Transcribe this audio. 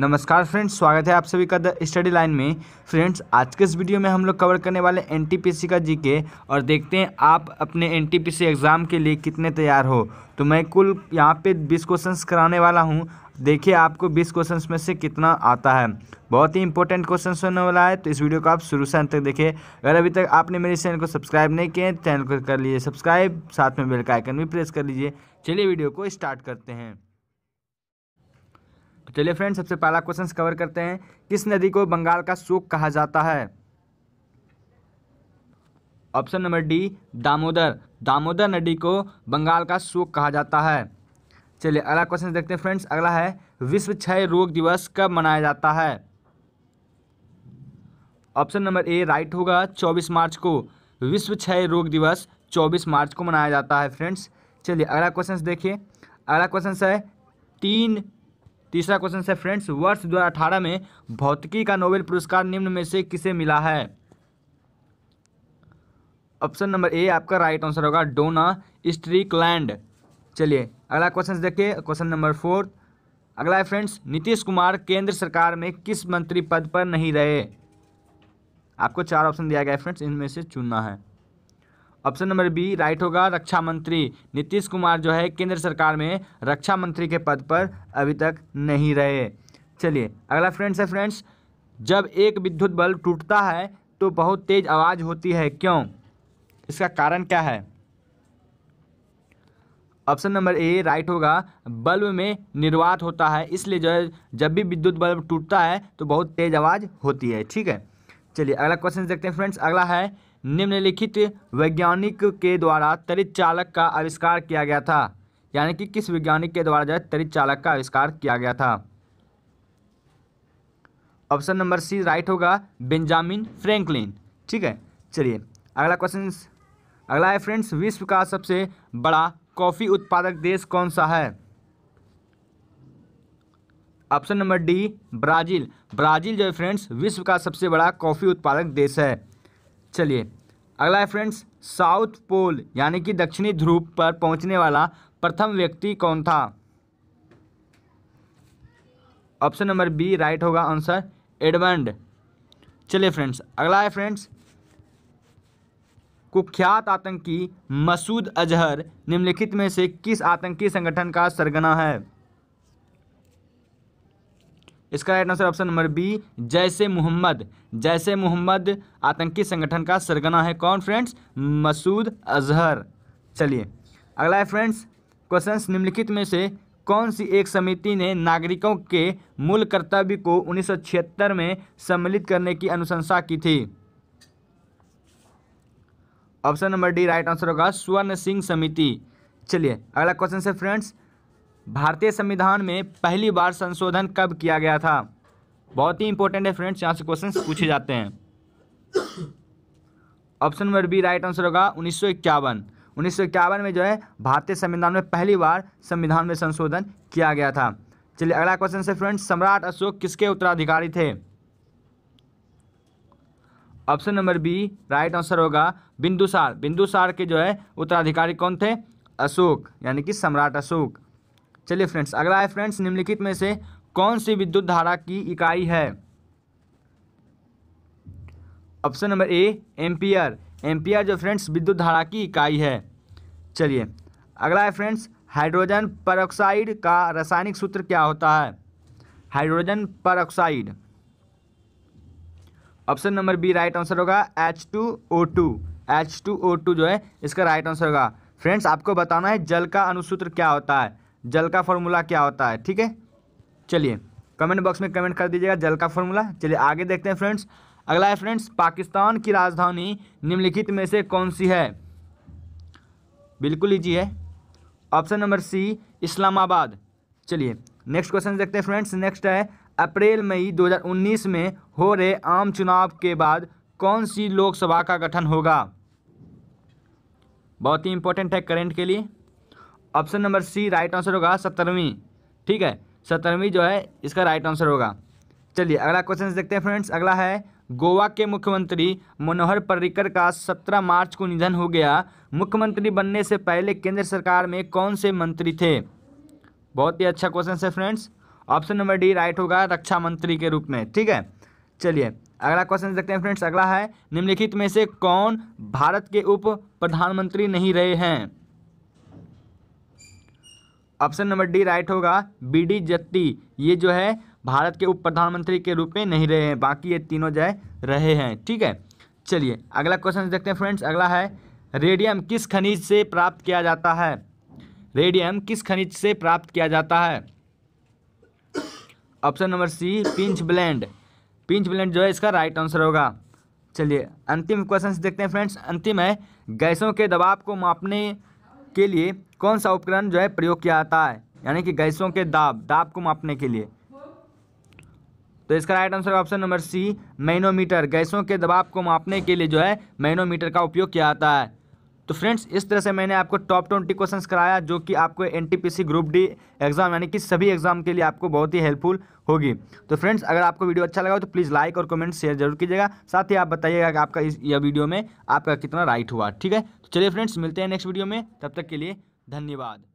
नमस्कार फ्रेंड्स स्वागत है आप सभी का द स्टडी लाइन में फ्रेंड्स आज के इस वीडियो में हम लोग कवर करने वाले एनटीपीसी का जीके और देखते हैं आप अपने एनटीपीसी एग्ज़ाम के लिए कितने तैयार हो तो मैं कुल यहाँ पे 20 क्वेश्चंस कराने वाला हूँ देखिए आपको 20 क्वेश्चंस में से कितना आता है बहुत ही इंपॉर्टेंट क्वेश्चन होने वाला है तो इस वीडियो को आप शुरू से अंत तक देखें अगर अभी तक आपने मेरे चैनल को सब्सक्राइब नहीं किए चैनल तो को कर लीजिए सब्सक्राइब साथ में बेल का आइकन भी प्रेस कर लीजिए चलिए वीडियो को स्टार्ट करते हैं तो चलिए फ्रेंड्स सबसे पहला क्वेश्चन कवर करते हैं किस नदी को बंगाल का शोक कहा जाता है option number D Damodar Damodar नदी को बंगाल का शोक कहा जाता है चलिए अगला क्वेश्चन देखते हैं फ्रेंड्स अगला है विश्व क्षय रोग दिवस कब मनाया जाता है ऑप्शन नंबर ए राइट होगा 24 मार्च को विश्व क्षय रोग दिवस 24 मार्च को मनाया जाता है फ्रेंड्स चलिए अगला क्वेश्चन देखिए अगला क्वेश्चन है तीन तीसरा क्वेश्चन है फ्रेंड्स वर्ष दो में भौतिकी का नोबेल पुरस्कार निम्न में से किसे मिला है ऑप्शन नंबर ए आपका राइट आंसर होगा डोना स्ट्रीकलैंड चलिए अगला क्वेश्चन देखिए क्वेश्चन नंबर फोर अगला है फ्रेंड्स नीतीश कुमार केंद्र सरकार में किस मंत्री पद पर नहीं रहे आपको चार ऑप्शन दिया गया है फ्रेंड्स इनमें से चुनना है ऑप्शन नंबर बी राइट होगा रक्षा मंत्री नीतीश कुमार जो है केंद्र सरकार में रक्षा मंत्री के पद पर अभी तक नहीं रहे चलिए अगला फ्रेंड्स है फ्रेंड्स जब एक विद्युत बल्ब टूटता है तो बहुत तेज आवाज़ होती है क्यों इसका कारण क्या है ऑप्शन नंबर ए राइट होगा बल्ब में निर्वात होता है इसलिए जो है जब भी विद्युत बल्ब टूटता है तो बहुत तेज आवाज़ होती है ठीक है चलिए अगला क्वेश्चन देखते हैं फ्रेंड्स अगला है निम्नलिखित वैज्ञानिक के द्वारा तरित चालक का आविष्कार किया गया था यानी कि किस वैज्ञानिक के द्वारा जो है चालक का आविष्कार किया गया था ऑप्शन नंबर सी राइट होगा बेंजामिन फ्रैंकलिन ठीक है चलिए अगला क्वेश्चन अगला है फ्रेंड्स विश्व का सबसे बड़ा कॉफ़ी उत्पादक देश कौन सा है option number D Brazil Brazil जो है फ्रेंड्स विश्व का सबसे बड़ा कॉफ़ी उत्पादक देश है चलिए अगला है फ्रेंड्स साउथ पोल यानी कि दक्षिणी ध्रुव पर पहुंचने वाला प्रथम व्यक्ति कौन था ऑप्शन नंबर बी राइट होगा आंसर एडमंड चलिए फ्रेंड्स अगला है फ्रेंड्स कुख्यात आतंकी मसूद अजहर निम्नलिखित में से किस आतंकी संगठन का सरगना है इसका right answer option number B जैसे मोहम्मद जैसे मोहम्मद आतंकी संगठन का सरगना है कौन फ्रेंड्स मसूद अजहर चलिए अगला है फ्रेंड्स क्वेश्चन निम्नलिखित में से कौन सी एक समिति ने नागरिकों के मूल कर्तव्य को उन्नीस में सम्मिलित करने की अनुशंसा की थी option number D right answer होगा स्वर्ण सिंह समिति चलिए अगला क्वेश्चन है फ्रेंड्स भारतीय संविधान में पहली बार संशोधन कब किया गया था बहुत ही इंपॉर्टेंट है फ्रेंड्स यहाँ से क्वेश्चन पूछे जाते हैं option number B right answer होगा उन्नीस सौ इक्यावन उन्नीस सौ इक्यावन में जो है भारतीय संविधान में पहली बार संविधान में संशोधन किया गया था चलिए अगला क्वेश्चन से फ्रेंड्स सम्राट अशोक किसके उत्तराधिकारी थे option number B right answer होगा बिंदुसार बिंदुसार के जो है उत्तराधिकारी कौन थे अशोक यानी कि सम्राट अशोक चलिए फ्रेंड्स अगला है फ्रेंड्स निम्नलिखित में से कौन सी विद्युत धारा की इकाई है option number A ampere ampere जो फ्रेंड्स विद्युत धारा की इकाई है चलिए अगला है फ्रेंड्स हाइड्रोजन परऑक्साइड का रासायनिक सूत्र क्या होता है hydrogen peroxide option number B right answer होगा H two O two H two O two जो है इसका राइट आंसर होगा फ्रेंड्स आपको बताना है जल का अनुसूत्र क्या होता है जल का फॉर्मूला क्या होता है ठीक है चलिए कमेंट बॉक्स में कमेंट कर दीजिएगा जल का फॉर्मूला चलिए आगे देखते हैं फ्रेंड्स अगला है फ्रेंड्स पाकिस्तान की राजधानी निम्नलिखित में से कौन सी है बिल्कुल ईजी है ऑप्शन नंबर सी इस्लामाबाद चलिए नेक्स्ट क्वेश्चन देखते हैं फ्रेंड्स नेक्स्ट है अप्रैल मई 2019 में हो रहे आम चुनाव के बाद कौन सी लोकसभा का गठन होगा बहुत ही इंपॉर्टेंट है करेंट के लिए option number C right answer होगा सत्तरवीं ठीक है सत्तरवीं जो है इसका राइट आंसर होगा चलिए अगला क्वेश्चन देखते हैं फ्रेंड्स अगला है गोवा के मुख्यमंत्री मनोहर पर्रिकर का 17 मार्च को निधन हो गया मुख्यमंत्री बनने से पहले केंद्र सरकार में कौन से मंत्री थे बहुत ही अच्छा क्वेश्चन है friends option number D right होगा रक्षा मंत्री के रूप में ठीक है चलिए अगला क्वेश्चन देखते हैं फ्रेंड्स अगला है निम्नलिखित में से कौन भारत के उप प्रधानमंत्री नहीं रहे हैं ऑप्शन नंबर डी राइट होगा बी डी जत्ती ये जो है भारत के उप प्रधानमंत्री के रूप में नहीं रहे हैं बाकी ये तीनों जो है रहे हैं ठीक है चलिए अगला क्वेश्चन देखते हैं फ्रेंड्स अगला है रेडियम किस खनिज से प्राप्त किया जाता है रेडियम किस खनिज से प्राप्त किया जाता है option number C pitchblende pitchblende जो है इसका राइट आंसर होगा चलिए अंतिम क्वेश्चन देखते हैं फ्रेंड्स अंतिम है गैसों के दबाव को मापने के लिए कौन सा उपकरण जो है प्रयोग किया जाता है यानी कि गैसों के दाब दाब को मापने के लिए तो इसका right answer option number C manometer गैसों के दबाव को मापने के लिए जो है मैनोमीटर का उपयोग किया जाता है तो फ्रेंड्स इस तरह से मैंने आपको टॉप ट्वेंटी क्वेश्चन कराया जो कि आपको एनटीपीसी ग्रुप डी एग्जाम यानी कि सभी एग्जाम के लिए आपको बहुत ही हेल्पफुल होगी तो फ्रेंड्स अगर आपको वीडियो अच्छा लगा हो तो प्लीज़ लाइक और कमेंट शेयर जरूर कीजिएगा साथ ही आप बताइएगा कि आपका इस यह वीडियो में आपका कितना राइट हुआ ठीक है तो चलिए फ्रेंड्स मिलते हैं नेक्स्ट वीडियो में तब तक के लिए धन्यवाद